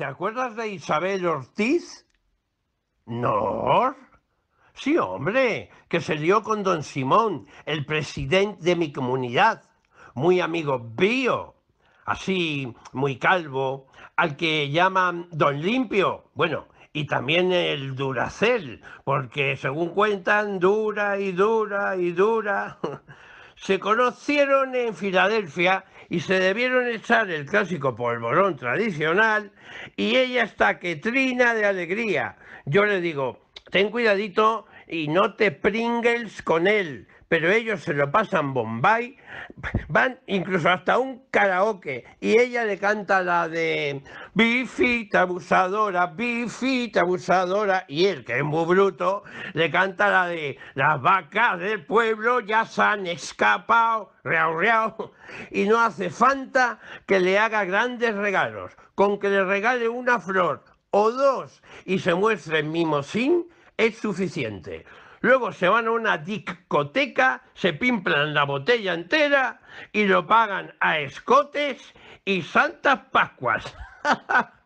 ¿Te acuerdas de Isabel Ortiz? No. Sí, hombre, que se dio con don Simón, el presidente de mi comunidad, muy amigo mío, así muy calvo, al que llaman don Limpio. Bueno, y también el Duracel, porque según cuentan, dura y dura y dura. se conocieron en Filadelfia y se debieron echar el clásico polvorón tradicional y ella está que trina de alegría. Yo le digo, ten cuidadito y no te Pringles con él, pero ellos se lo pasan Bombay, van incluso hasta un karaoke y ella le canta la de bifita abusadora, bifita abusadora y él que es muy bruto le canta la de las vacas del pueblo ya se han escapado, reao, y no hace falta que le haga grandes regalos, con que le regale una flor o dos y se muestre mimosín es suficiente. Luego se van a una discoteca, se pimplan la botella entera y lo pagan a escotes y santas pascuas.